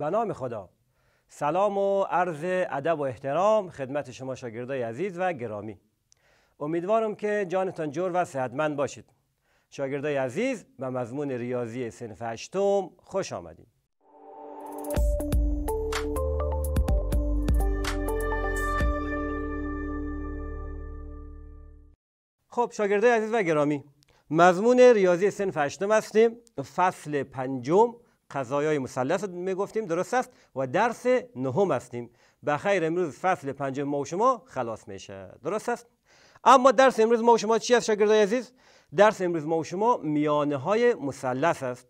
به نام خدا سلام و عرض ادب و احترام خدمت شما شاگردای عزیز و گرامی امیدوارم که جانتان جور و صحتمند باشید شاگردای عزیز به مضمون ریاضی سنف هشتم خوش آمدید خب شاگردای عزیز و گرامی مضمون ریاضی سنف هشتم هستیم فصل پنجم قضایای مثلث میگفتیم درست است و درس نهم هستیم خیر، امروز فصل پنجم ما و شما خلاص میشه درست است اما درس امروز ما و شما چی است شاگردای عزیز درس امروز ما و شما میانه های مثلث است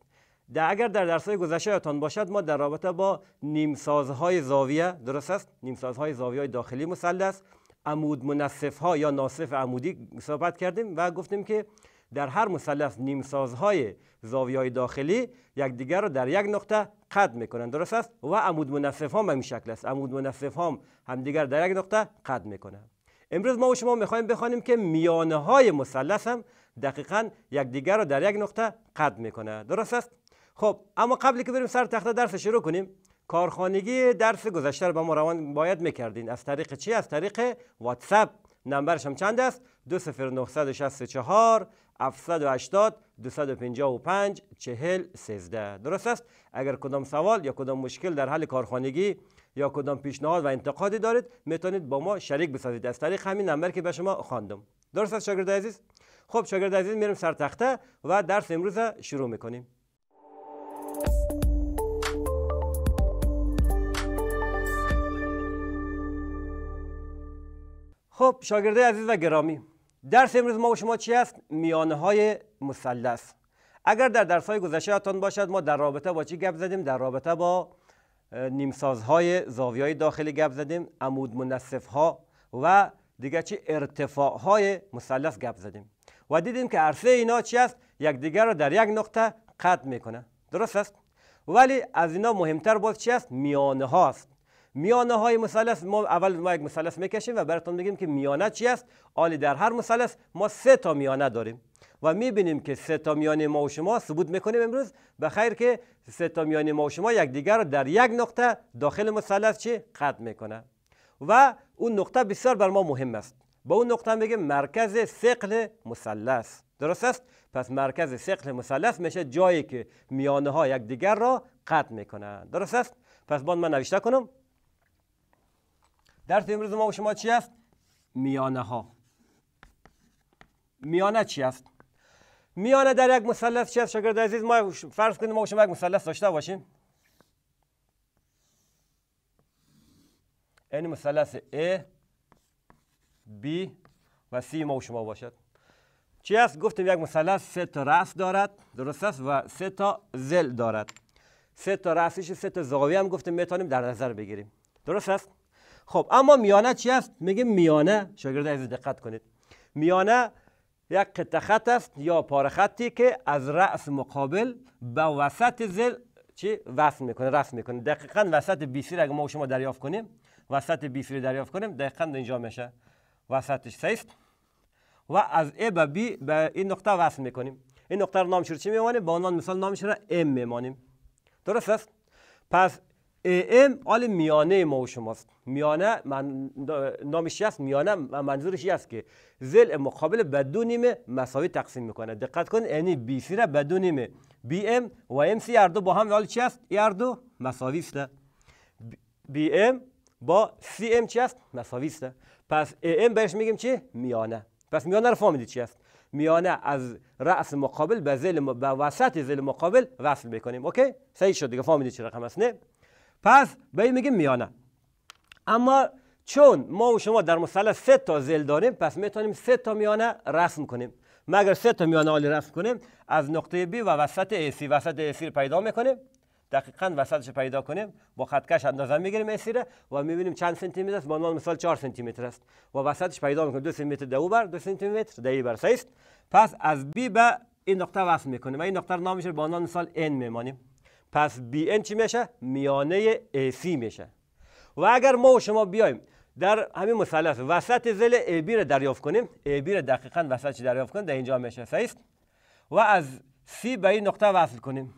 در اگر در درس های گذشته یادتان باشد ما در رابطه با نیمسازهای زاویه درست است نیمسازهای زاویه داخلی مثلث عمود منصف ها یا ناصف عمودی صحبت کردیم و گفتیم که در هر مثلث نیمسازهای زاویه های داخلی یکدیگر را در یک نقطه قطع میکنند درست است و عمود منصف هم همین شکل است عمود منصف هم دیگر در یک نقطه قطع میکنند امروز ما و شما میخوایم بخوانیم که میانه های مثلث هم دقیقا یکدیگر را در یک نقطه قطع میکنه درست است خب اما قبلی که بریم سر تخته درس شروع کنیم کارخانگی درس گذشته رو به ما روان باید میکردین از طریق چی از طریق واتساپ نمبرش هم چند است 20964 780 255 40 13 درست است اگر کدام سوال یا کدام مشکل در حل کارخانگی یا کدام پیشنهاد و انتقادی دارید میتونید با ما شریک بسازید از طریق همین نمبر که به شما خواندم درست است شاگرد عزیز خب شاگرد عزیز میریم سر تخته و درس امروز شروع میکنیم خب شاگرده عزیز و گرامی درس امروز ما و شما چی است میانه های مثلث اگر در درس های گذشته باشد ما در رابطه با چی گپ زدیم در رابطه با های زاویه های داخلی گپ زدیم عمود منصف ها و دیگه چی ارتفاع های مثلث گپ زدیم و دیدیم که عرصه اینا چی است یکدیگر را در یک نقطه قطع میکنه درست است ولی از اینا مهمتر باز چی است میانه هاست میانه های مثلث ما اول ما یک مثلث میکشیم و براتون میگیم که میانه چی است آلی در هر مثلث ما سه تا میانه داریم و میبینیم که سه تا میانه ما و شما ثبوت میکنیم امروز به خیر که سه تا میانه ما و شما دیگر را در یک نقطه داخل مثلث چی قطع میکنه و اون نقطه بسیار بر ما مهم است با اون نقطه میگیم مرکز ثقل مثلث درست است پس مرکز ثقل مثلث میشه جایی که میانه ها دیگر را قطع میکنند درست است پس باند من نوشته کنم درس امروز ما و شما چی است؟ میانه ها میانه چی است؟ میانه در یک مثلث چی است شاگرد عزیز ما فرض کنیم ما و شما یک مثلث داشته باشیم این مثلث A B و C ما و شما باشد چی است؟ گفتیم یک مثلث سه تا رأس دارد درست است و سه تا زل دارد سه تا رأسش سه تا زاویه هم گفتیم میتونیم در نظر بگیریم درست است؟ خب اما میانه چی است میگه میانه شاگرد عزیز دقت کنید میانه یک قطع خط است یا پاره خطی که از رأس مقابل به وسط زل چی وصل میکنه رسم میکنه دقیقا وسط بیسیر اگه ما شما دریافت کنیم وسط بیسیر دریافت کنیم دقیقا اینجا میشه وسطش سیست و از A به بی به این نقطه وصل میکنیم این نقطه رو نامش چی میمانیم؟ به عنوان مثال نامش را ام میمانیم درست است؟ پس AM آل میانه ما و شماست میانه من نامش است میانه و منظورش است که زل مقابل بدو نیمه مساوی تقسیم میکنه دقت کن یعنی بی سی را بدو نیمه بی ام و ام سی هر دو با هم حال چی است هر دو مساوی است بی ام با سی ام چی است مساوی است پس ام بهش میگیم چی میانه پس میانه رو فهمیدی چی است میانه از رأس مقابل به زل به وسط زل مقابل وصل میکنیم اوکی صحیح شد دیگه فهمیدی چی رقم است نه پس به این میگیم میانه اما چون ما و شما در مثلث سه تا زل داریم پس میتونیم سه تا میانه رسم کنیم مگر سه تا میانه عالی رسم کنیم از نقطه B و وسط AC وسط AC رو پیدا میکنیم دقیقا وسطش پیدا کنیم با خطکش اندازه میگیریم اسیره و میبینیم چند سانتی متر است با عنوان مثال 4 سانتی متر است و وسطش پیدا میکنیم 2 سانتی متر دو بر 2 سانتی متر بر است پس از B به این نقطه وصل میکنیم و این نقطه رو نامش به عنوان مثال N میمانیم پس بی چی میشه میانه AC میشه و اگر ما و شما بیایم در همین مثلث وسط زل AB رو دریافت کنیم AB رو دقیقا وسط چی دریافت کنیم در اینجا میشه سعیست؟ و از C به این نقطه وصل کنیم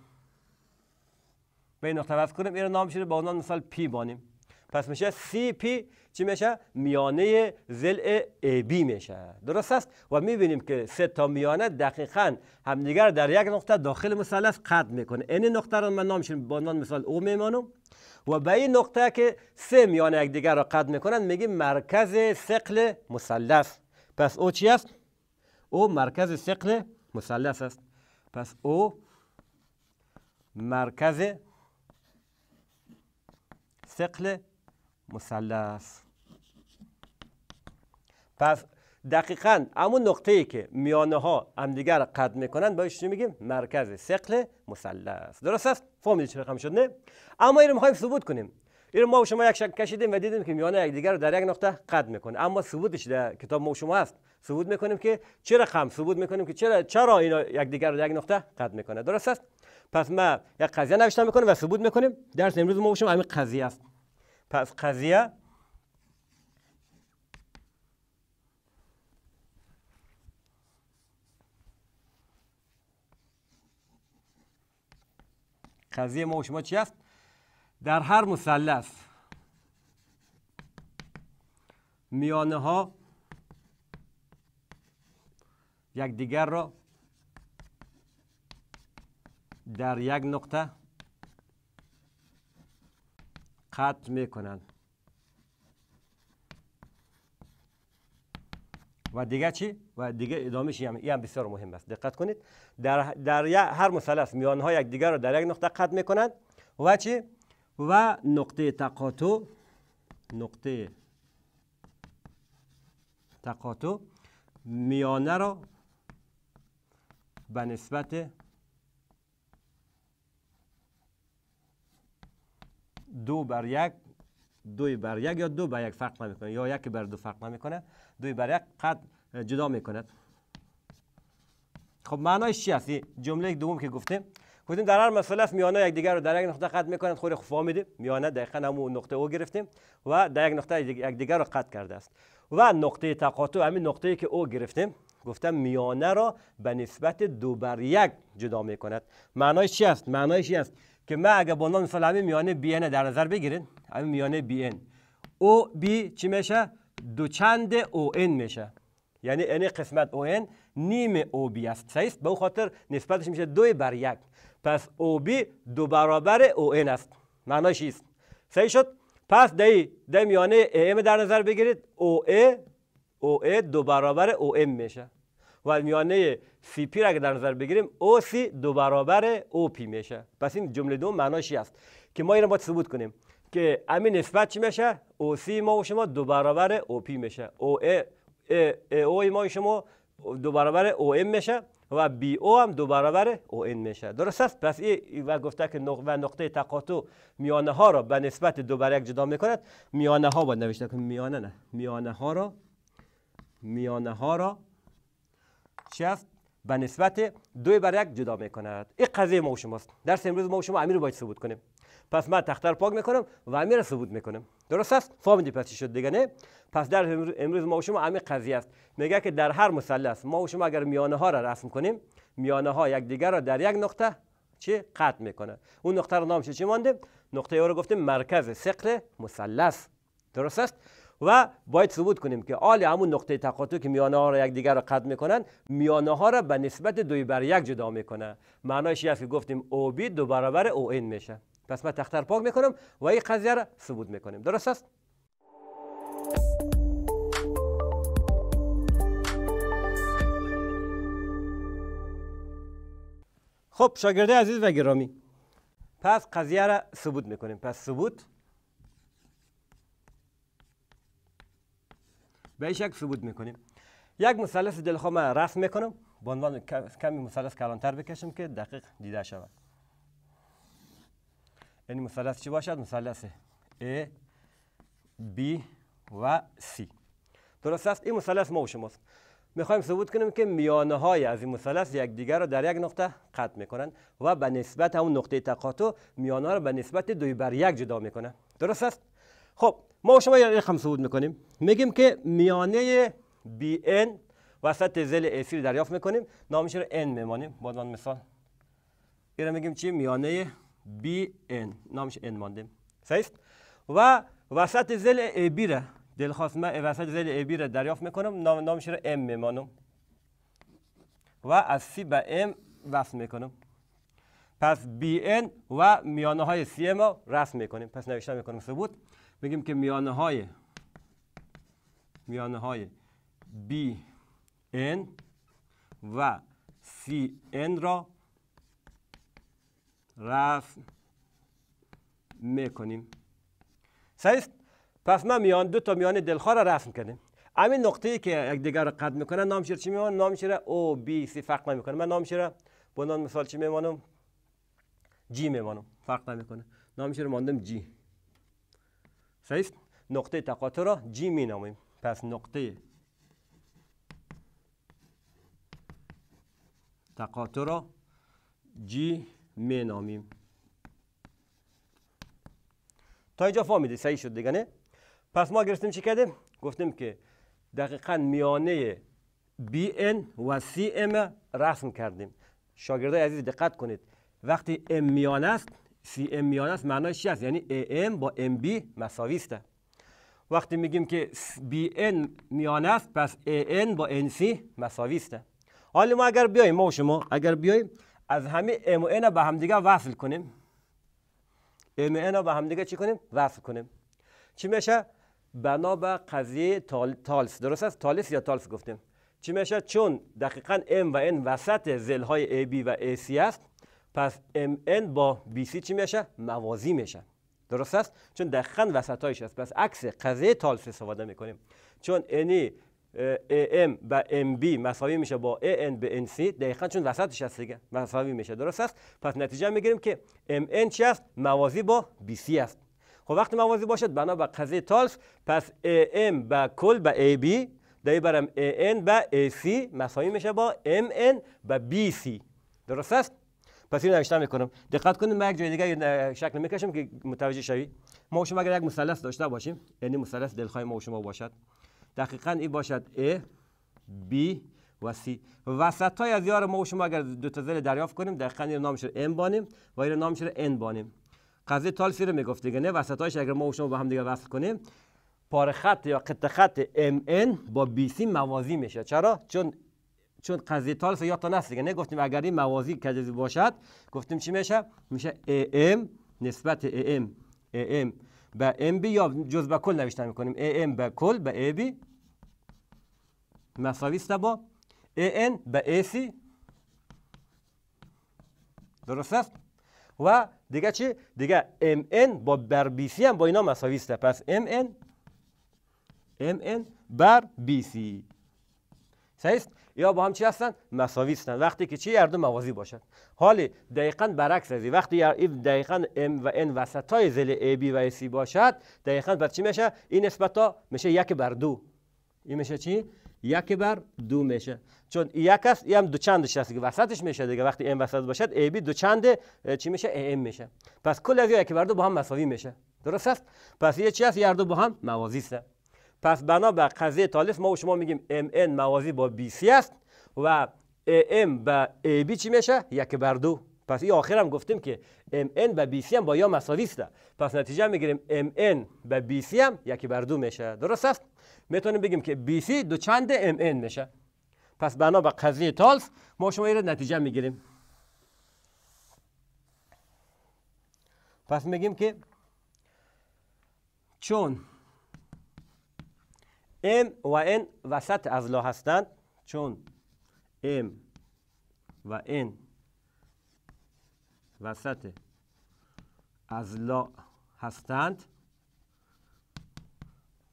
به این نقطه وصل کنیم این نام شده با عنوان مثال P بانیم پس میشه CP چی میشه میانه ضلع بی میشه درست است و میبینیم که سه تا میانه دقیقا همدیگر در یک نقطه داخل مثلث قطع میکنه این نقطه را من نامشون به مثال او میمانم و به این نقطه که سه میانه دیگر را قطع میکنند میگیم مرکز سقل مثلث پس او چی است او مرکز ثقل مثلث است پس او مرکز ثقل مثلث پس دقیقا اما نقطه ای که میانه ها همدیگر را قد میکنن باش چی میگیم مرکز ثقل مثلث درست است فهمیدید چرا رقم شد نه اما اینو میخوایم ثبوت کنیم این ما و شما یک شکل کشیدیم و دیدیم که میانه یکدیگر رو در یک نقطه قد میکنه اما ثبوتش در کتاب ما و شما هست ثبوت میکنیم که چرا خم؟ ثبوت میکنیم که چرا چرا اینا یکدیگر رو در یک نقطه قد میکنه درست است پس ما یک قضیه نوشتن میکنیم و ثبوت میکنیم درس امروز ما و شما همین قضیه است پس قضیه قضیه ما و شما چی است در هر مثلث میانه ها دیگر را در یک نقطه قطع میکنند و دیگه چی و دیگه ادامه هم یعنی این هم بسیار مهم است دقت کنید در در هر مثلث میان ها دیگر را در یک نقطه قطع میکنند و چی و نقطه تقاطع نقطه تقاطع میانه را به نسبت دو بر یک دو بر یک یا دو بر یک فرق نمیکنه یا یک بر دو فرق نمیکنه دو بر یک قد جدا میکند خب معنایش چی هستی جمله دوم که گفته. گفتیم در هر مسئله است میانه دیگر رو در یک نقطه قطع میکنند خود میده. میانه دقیقا همون نقطه او گرفتیم و در یک نقطه دیگر رو قطع کرده است و نقطه تقاطع همین نقطه ای که او گرفتیم گفتم میانه را به نسبت دو بر یک جدا میکند معنایش چی است معنایش چی است که من اگه به عنوان مثال همین میانه بی در نظر بگیرین همین میانه بی او بی چی میشه دو چند او ان میشه یعنی ان قسمت او ان نیم او بی است صحیح به خاطر نسبتش میشه دو بر یک پس او بی دو برابر او ان است معناش است صحیح شد پس دی دی میانه ام در نظر بگیرید او ا او ا دو برابر او ام میشه و میانه سی پی را که در نظر بگیریم او سی دو برابر او پی میشه پس این جمله دوم معناشی است که ما این را باید ثبوت کنیم که این نسبت چی میشه او سی ما و شما دو برابر او پی میشه او ای, او ما و شما دو برابر او ام میشه و بی او هم دو برابر او میشه درست است پس این و گفته که و نقطه تقاطع میانه ها را به نسبت دو بر یک جدا میکند میانه ها با نوشته میانه نه میانه ها را میانه ها را چی است به نسبت دوی بر یک جدا می این قضیه ما و شماست درس امروز ما و شما امیر رو باید ثبوت کنیم پس من تختر پاک میکنم و امیر رو ثبوت میکنم درست است فهمیدی پس چی شد دیگه نه پس در امروز ما و شما همین قضیه است میگه که در هر مثلث ما و شما اگر میانه ها را رسم کنیم میانه ها دیگر را در یک نقطه چی قطع میکنه اون نقطه رو نامش چی مانده نقطه ای رو گفتیم مرکز ثقل مثلث درست است و باید ثبوت کنیم که آل همون نقطه تقاطع که میانه ها را دیگر را قطع میکنن میانه ها را به نسبت دوی بر یک جدا میکنه معنایش یه گفتیم او بی دو برابر او این میشه پس ما تختر پاک میکنم و این قضیه را ثبوت میکنیم درست است خب شاگرده عزیز و گرامی پس قضیه را ثبوت میکنیم پس ثبوت به این شکل ثبوت میکنیم یک مثلث دلخواه من رسم میکنم به عنوان کمی مثلث کلانتر بکشم که دقیق دیده شود این مثلث چی باشد؟ مثلث A, B و C درست است؟ این مثلث ما و شماست میخوایم ثبوت کنیم که میانه های از این مثلث دیگر را در یک نقطه قطع میکنند و به نسبت همون نقطه تقاطع میانه ها را به نسبت دوی بر یک جدا میکنن درست است خب ما شما یه رقم صعود میکنیم میگیم که میانه بی ان وسط زل سی رو دریافت میکنیم نامش رو ان میمانیم با مثال این میگیم چی میانه بی ان نامش ان ماندیم صحیح و وسط زل بی را دلخواست من وسط زل بی رو دریافت میکنم نامش رو ام میمانم و از سی به ام وصل میکنم پس bn و میانه های سی ما رسم میکنیم پس نوشته میکنیم ثبوت میگیم که میانه های میانه های bn و cn را رسم میکنیم صحیح پس ما میان دو تا میان دلخواه را رسم کردیم همین نقطه ای که یک دیگر را قد میکنه نام چی میمان نام را او بی سی فرق نمیکنه من نام را به مثال چی میمانم جی میمانم فرق نمیکنه نامش رو ماندم جی صحیح نقطه تقاطع را جی می نامیم پس نقطه تقاطع را جی می نامیم تا اینجا فامیده صحیح شد دیگه نه پس ما گرفتیم چی کردیم گفتیم که دقیقا میانه BN و CM رسم کردیم شاگردای عزیز دقت کنید وقتی ام میان است سی ام میان است معناش چی است یعنی ام با ام بی مساوی است وقتی میگیم که بی ان میان است پس ان با ان سی مساوی است حالا ما اگر بیایم ما و شما اگر بیایم از همه ام و ان به همدیگه وصل کنیم ام ان با همدیگه چی کنیم وصل کنیم چی میشه بنا به قضیه تال، تالس درست است تالس یا تالس گفتیم چی میشه چون دقیقا ام و ان وسط زل های ای بی و ای سی است پس MN با BC چی میشه؟ موازی میشه درست است؟ چون دقیقا وسطایش است پس عکس قضیه تالس استفاده میکنیم چون انی AM به MB مساوی میشه با AN به NC دقیقا چون وسطش است دیگه مساوی میشه درست است پس نتیجه میگیریم که MN چی است موازی با BC است خب وقتی موازی باشد بنا به قضیه تالس پس AM به کل به AB دایی برم AN به AC مساوی میشه با MN به BC درست است پس اینو نوشته میکنم دقت کنید من یک جای دیگه شکل میکشم که متوجه شوی. ما شما اگر یک مثلث داشته باشیم یعنی مثلث دلخواه ما شما باشد دقیقا این باشد A B و C وسط های از یار ما و شما اگر دو تا زل دریافت کنیم دقیقا این نامش رو M بانیم و این نامش رو N بانیم قضیه تال رو میگفت دیگه نه وسط هایش اگر ما و شما با هم دیگه وصل کنیم پاره خط یا قطع خط MN با BC موازی میشه چرا چون چون قضیه تالس یا تا نصر دیگه نه گفتیم اگر این موازی کجزی باشد گفتیم چی میشه میشه ام نسبت ام ام به ام بی یا جز به کل نوشتن میکنیم ام به کل به ای بی مساوی است با ان به ای سی درست است و دیگه چی دیگه ام ان با بر بی سی هم با اینا مساوی است پس ام ان ام ان بر بی سی صحیح است یا با هم چی هستن مساوی هستن وقتی که چی هر دو موازی باشد. حال دقیقا برعکس از وقتی دقیقا ام و n وسطای زل ای بی و سی باشد دقیقا بر چی میشه این نسبت ها میشه یک بر دو این میشه چی یک بر دو میشه چون یک است این هم دو چند هست که وسطش میشه دیگه وقتی ام وسط باشد ای بی دو چند چی میشه ام میشه پس کل از یک بر دو با هم مساوی میشه درست است پس یه چی هست هر با هم موازی هستن پس بنا به قضیه تالیس ما و شما میگیم MN موازی با BC است و AM به بی چی میشه؟ یک بر دو پس این آخر هم گفتیم که MN به سی هم با یا مساوی است پس نتیجه میگیریم MN به BC هم یک بر دو میشه درست است؟ میتونیم بگیم که BC دو چند MN میشه پس بنا به قضیه تالس ما شما این نتیجه میگیریم پس میگیم که چون M و N وسط لا هستند چون M و N وسط لا هستند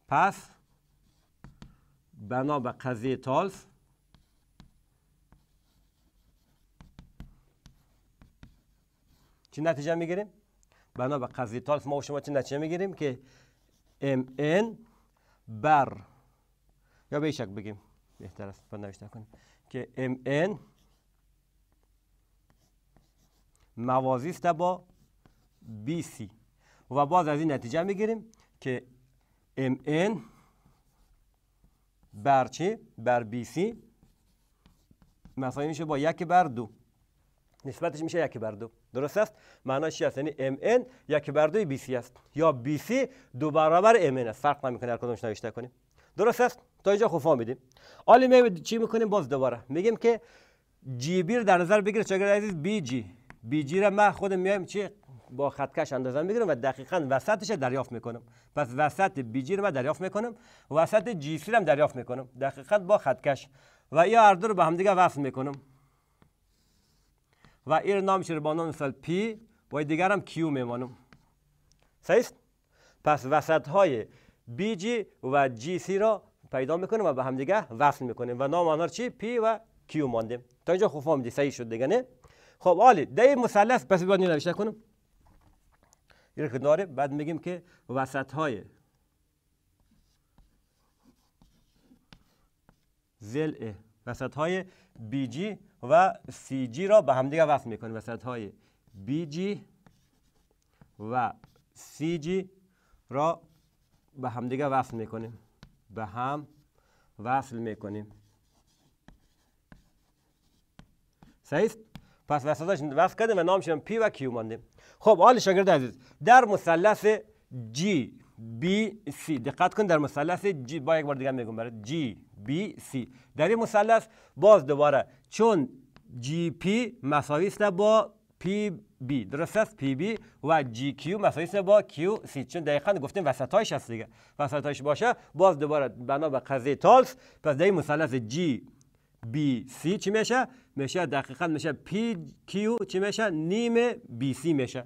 پس بنا به قضیه تالف چه نتیجه میگیریم؟ بنا قضیه تالف ما و شما چی نتیجه میگیریم که MN بر یا به شک بگیم بهتر است با نوشته کنیم که mn موازی است با bc و باز از این نتیجه میگیریم که mn بر چی؟ بر سی مساوی میشه با یک بر دو نسبتش میشه یک بر دو درست است معناش چی است یعنی mn یک بر دوی سی است یا بی سی دو برابر mn است فرق نمیکنه هر کدومش نوشته کنیم درست است تا اینجا خوفا میدیم آلی می چی میکنیم باز دوباره میگیم که جی بی رو در نظر بگیر چگر عزیز بی جی بی جی را من خودم میایم چی با خطکش اندازه میگیرم و دقیقا وسطش دریافت میکنم پس وسط بی جی رو من دریافت میکنم وسط جی سی رو دریافت میکنم دقیقا با خطکش و یا هر رو به هم دیگه وصل میکنم و این نامش رو با نام پی و دیگر هم کیو میمانم صحیح پس وسط های بی جی و جی سی را پیدا میکنیم و به همدیگه وصل میکنیم و نام آنها چی پی و کیو ماندیم تا اینجا خوب فهمیدی صحیح شد دیگه نه خب عالی ده مثلث پس باید نوشته کنم یک کناره بعد میگیم که وسط های زل وسط های بی جی و سی جی را به همدیگه وصل میکنیم وسط های بی جی و سی جی را به همدیگه وصل میکنیم به هم وصل میکنیم صحیح پس وسطاش وصل کردیم و نامشون پی و کیو ماندیم خب آل شاگرد عزیز در مثلث جی بی سی دقت کن در مثلث جی با یک بار دیگه میگم برای جی بی سی در این مثلث باز دوباره چون جی پی مساوی با پی درست است پی و جی کیو با کیو سی چون دقیقا گفتیم وسطایش هست دیگه وسطایش باشه باز دوباره بنا به قضیه تالس پس در این مثلث جی بی سی چی میشه میشه دقیقا میشه پی کیو چی میشه نیم بی سی میشه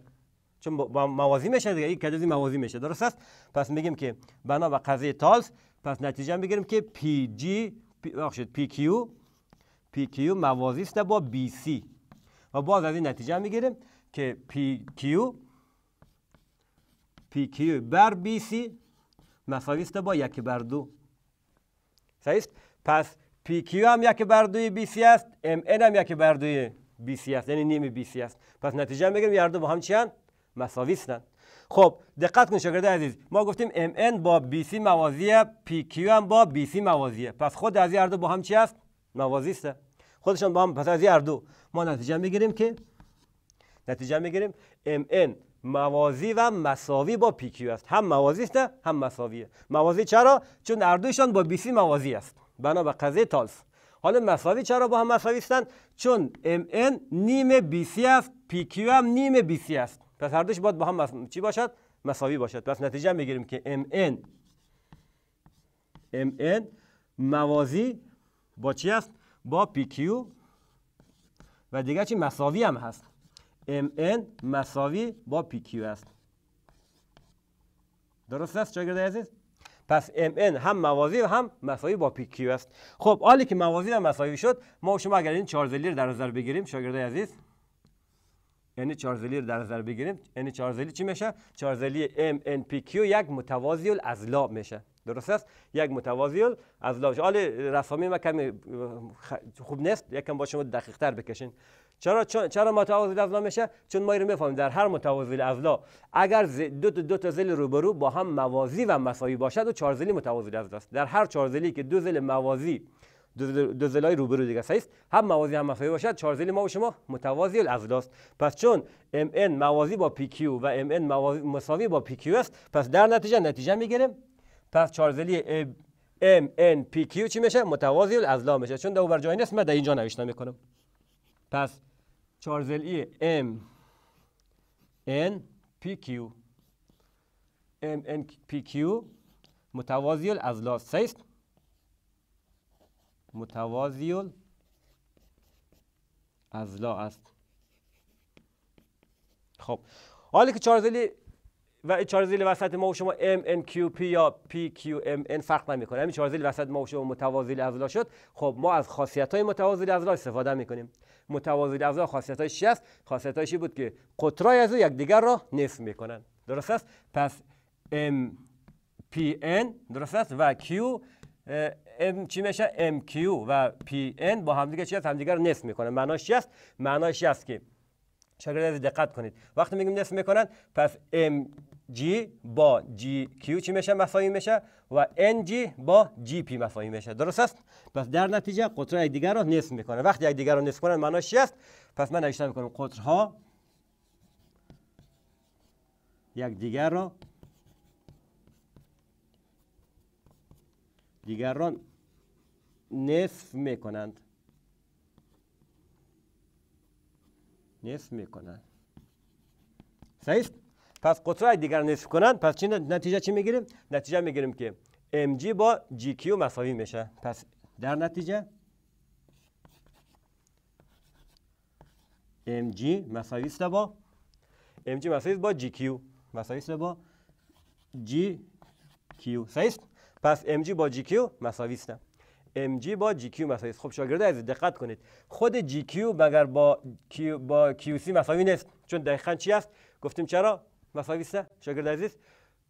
چون با موازی میشه دیگه این کدازی موازی میشه درست است پس میگیم که بنا به قضیه تالس پس نتیجه میگیریم که پی جی PQ پی کیو پی کیو موازی است با بی سی و باز از این نتیجه میگیریم که PQ PQ بر BC مساوی است با یک بر دو صحیح است پس PQ هم یک بر دوی BC است MN هم یک بر دوی BC است یعنی نیم BC است پس نتیجه میگیریم یه دو با هم چی مساوی هستند خب دقت کن شاگرد عزیز ما گفتیم MN با BC موازیه PQ هم با BC موازیه پس خود از این دو با هم چی است موازی است خودشان با هم پس از هر دو ما نتیجه میگیریم که نتیجه میگیریم MN موازی و مساوی با پی PQ است هم موازی است هم مساویه موازی چرا چون هر دوشان با BC موازی است بنا به قضیه تالس حالا مساوی چرا با هم مساوی هستند چون MN نیم BC است PQ هم نیم BC است پس هر دوش باید با هم چی باشد مساوی باشد پس نتیجه میگیریم که MN MN موازی با چی است با PQ و دیگه چی مساوی هم هست MN مساوی با PQ است درست است شاگرد عزیز پس MN هم موازی و هم مساوی با PQ است خب حالی که موازی و مساوی شد ما شما اگر این چارزلی در نظر بگیریم شاگرده عزیز یعنی چارزلی در نظر بگیریم یعنی چارزلی چی میشه چارزلی زلی MNPQ یک متوازی الاضلاع میشه درست است یک متوازیل از حال رسامی ما کمی خوب نیست یکم با شما دقیق تر بکشین چرا چرا متوازی ازلا میشه چون ما رو میفهمیم در هر متوازی ازلا اگر دو تا دو تا زل روبرو با هم موازی و مساوی باشد و چهار زلی متوازی از است در هر چهار زلی که دو زل موازی دو زلای روبرو دیگه است هم موازی هم مساوی باشد چهار زلی ما و شما متوازی الازلا است پس چون ام موازی با پی کیو و ام مساوی با پی کیو است پس در نتیجه نتیجه میگیریم پس چارزلی ام ان پی کیو چی میشه متوازی الاضلاع میشه چون دو بر جای نیست من در اینجا نوشتم میکنم پس چارزلی ام ان پی کیو ام ان پی کیو متوازی الاضلاع متوازی ازلا است خب حالا که چارزلی و چهار زیل وسط ما و شما پی یا ان فرق نمیکنه همین چهار زیل وسط ما و شما متوازی عضلا شد خب ما از خاصیت های متوازی عضلا استفاده میکنیم متوازی عضلا خاصیت های چی است خاصیت بود که قطرای از یکدیگر را نصف میکنن درست است پس ان درست است و Q ام چی میشه ام کیو و پی ان با دیگه چی هست همدیگر نصف میکنن معناش چی است معناش چی است که شاگرد دقت کنید وقتی میگیم نصف میکنن پس ام جی با جی کیو چی میشه مفاهیم میشه و ان جی با جی پی مفاهیم میشه درست است پس در نتیجه قطر دیگر رو نصف میکنه وقتی دیگر رو نصف کنن معناش چی است پس من نوشته میکنم قطرها دیگر را دیگران نصف میکنند نصف میکنند صحیح پس قطره دیگر نصف کنند پس چی نتیجه چی میگیریم نتیجه میگیریم که mg با gq مساوی میشه پس در نتیجه mg مساوی است با mg مساوی است با gq مساوی است با gq صحیح پس mg با gq مساوی است mg با gq مساوی است خب شاگرده عزیز دقت کنید خود gq مگر با با qc مساوی نیست چون دقیقا چی است گفتیم چرا مساوی است شاگرد عزیز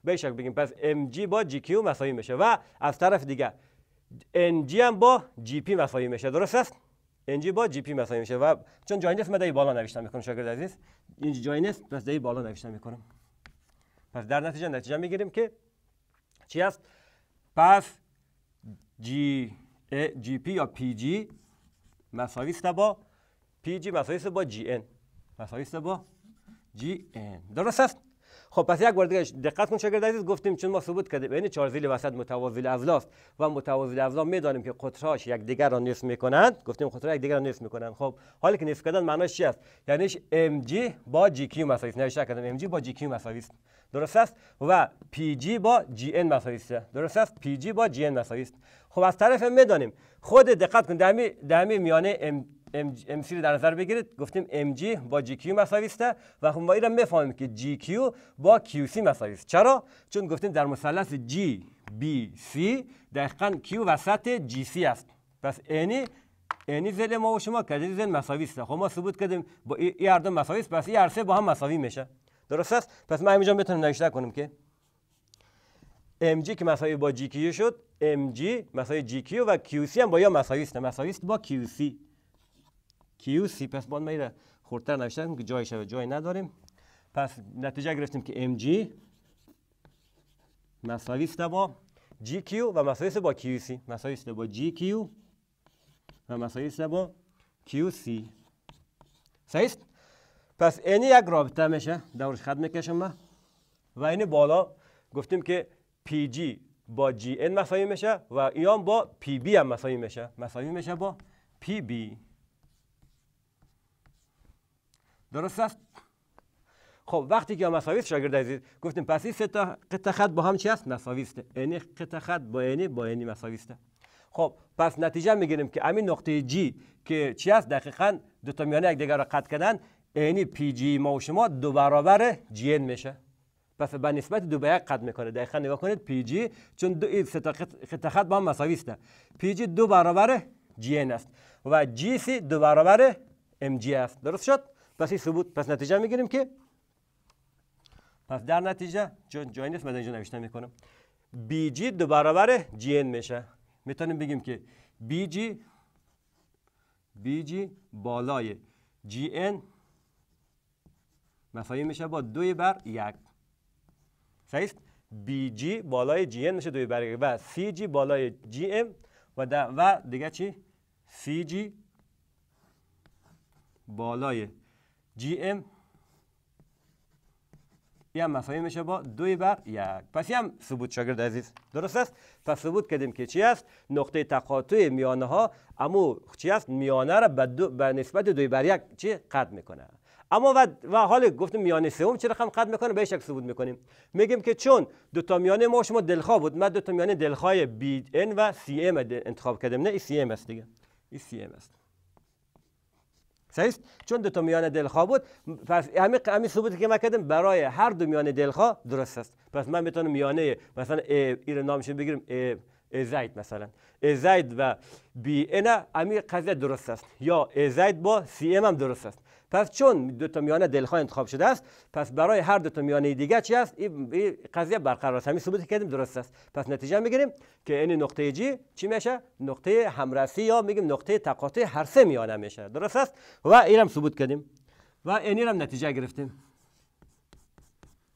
بیشک بگیم پس mg با gq مساوی میشه و از طرف دیگه ng هم با gp مساوی میشه درست است ng با gp مساوی میشه و چون جای نیست من بالا نوشتم میکنم شاگرد عزیز این جای نیست پس دای بالا نوشتم میکنم پس در نتیجه نتیجه میگیریم که چی است پس جی پی یا PG جی با پی جی با GN ان مساوی است با جی درست است خب پس یک بار دیگه دقت کن شاگرد عزیز گفتیم چون ما ثبوت کردیم بین چهار زیل وسط متوازی اولاست و متوازی ازلا میدانیم که قطرهاش یک دیگر را نصف میکنند گفتیم قطرها یک دیگر را نصف میکنند خب حالا که نصف کردن معناش چی است یعنی ام جی با جی کیو مساوی است نوشته کردم ام جی با جی کیو مساوی است درست است و پی جی با جی ان مساوی است درست است پی جی با جی ان مساوی است خب از طرف میدانیم خود دقت کن در دمی میانه ام ام سی رو در نظر بگیرید گفتیم ام جی با جی کیو مساوی است و خب ما این را میفهمیم که جی کیو با کیو سی مساوی است چرا چون گفتیم در مثلث جی بی سی دقیقاً کیو وسط جی سی است پس اینی اینی زل ما و شما کدی زل مساوی است خب ما ثبوت کردیم با این هر دو مساوی است پس این هر سه با هم مساوی میشه درست است پس ما اینجا میتونیم نوشته کنیم که ام جی که مساوی با جی کیو شد ام جی مساوی جی کیو و کیو سی هم با یا مساوی است مساوی است با کیو سی کیو سی پس باید میره خورتر نوشتن که جای شده جای نداریم پس نتیجه گرفتیم که MG جی با GQ و مساوی است با QC سی با GQ و مساوی است با QC سی پس این یک رابطه میشه دورش خط میکشم ما و این بالا گفتیم که PG با GN مساوی میشه و ایام با PB هم مساوی میشه مساوی میشه با PB درست است خب وقتی که مساویست شاگرد عزیز گفتیم پس این سه تا قطع خط با هم چی است مساوی است یعنی قطع خط با یعنی با یعنی مساوی خب پس نتیجه میگیریم که همین نقطه جی که چی است دقیقا دو تا میانه دیگر را قطع کردن یعنی پی جی ما و شما دو برابر جی میشه پس به نسبت دو به یک قد میکنه دقیقا نگاه کنید پی جی چون دو این ستا با هم مساوی است پی جی دو برابر جی ان است و جی سی دو برابر ام جی است درست شد پس این ثبوت پس نتیجه میگیریم که پس در نتیجه چون جا نیست من اینجا نوشته میکنم بی جی دو برابر جی ان میشه میتونیم بگیم که بی جی بی جی بالای جی ان مساوی میشه با دوی بر یک صحیح بی جی بالای جی ان میشه دوی بر یک و سی جی بالای جی ام و, و دیگه چی سی جی بالای جی ام یه مفاهیم میشه با دوی بر یک پس هم ثبوت شاگرد عزیز درست است پس ثبوت کردیم که چی است نقطه تقاطع میانه ها اما چی است میانه را به, نسبت دوی بر یک چی قد میکنه اما و, و حال گفتیم میانه سوم چه رقم قد میکنه بهش یک ثبوت میکنیم میگیم که چون دو تا میانه ما شما دلخواه بود ما دو تا میانه دلخواه بی ان و سی ام انتخاب کردیم نه ای سی ام است دیگه ام e است صحیح چون دو تا میان دلخواه بود پس همین همین ثبوتی که ما کردیم برای هر دو میان دلخواه درست است پس من میتونم میانه مثلا ایر نامش بگیرم ای زید مثلا زید و بی ان همین قضیه درست است یا زید با سی ام هم درست است پس چون دو تا میانه دلخواه انتخاب شده است پس برای هر دو تا میانه دیگه چی است این قضیه برقرار است همین ثبوت کردیم درست است پس نتیجه میگیریم که این نقطه جی چی میشه نقطه همرسی یا میگیم نقطه تقاطع هر سه میانه میشه درست است و اینم ثبوت کردیم و این هم نتیجه گرفتیم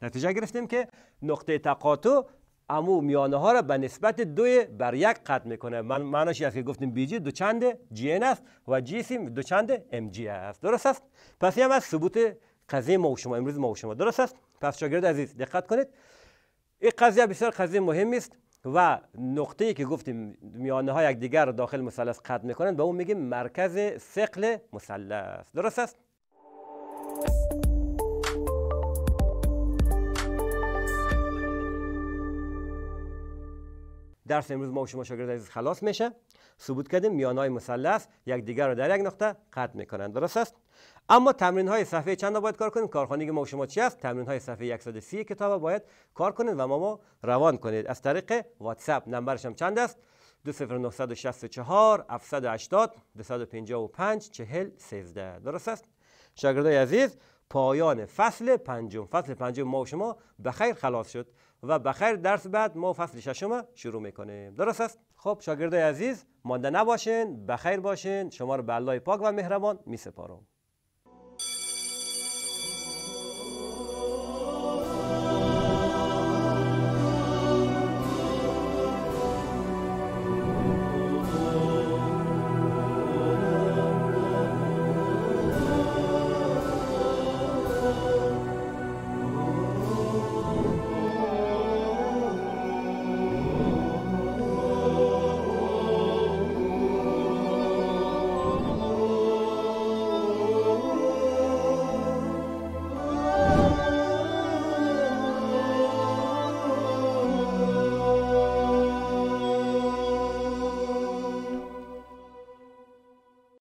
نتیجه گرفتیم که نقطه تقاطع امو میانه ها را به نسبت دو بر یک قطع میکنه من معناش که گفتیم بی جی دو چند جی و جی سی دو چند ام جی است درست است پس هم از ثبوت قضیه ما و شما امروز ما و شما درست است پس شاگرد عزیز دقت کنید این قضیه بسیار قضیه مهمی است و نقطه ای که گفتیم میانه ها یکدیگر داخل مثلث قطع میکنند به اون میگیم مرکز ثقل مثلث درست است درس امروز ما و شما شاگرد عزیز خلاص میشه ثبوت کردیم های مثلث دیگر را در یک نقطه قطع میکنند درست است اما تمرین های صفحه چند را باید کار کنید کارخانه ما و شما چی است تمرین های صفحه 130 کتاب را باید کار کنید و ما, ما روان کنید از طریق اپ نمبرش هم چند است 20964 درست است شاگردای عزیز پایان فصل پنجم فصل پنجم ما و شما به خیر خلاص شد و بخیر درس بعد ما فصل ششم شروع میکنیم درست است خب شاگردای عزیز مانده نباشین بخیر باشین شما رو به الله پاک و مهربان میسپارم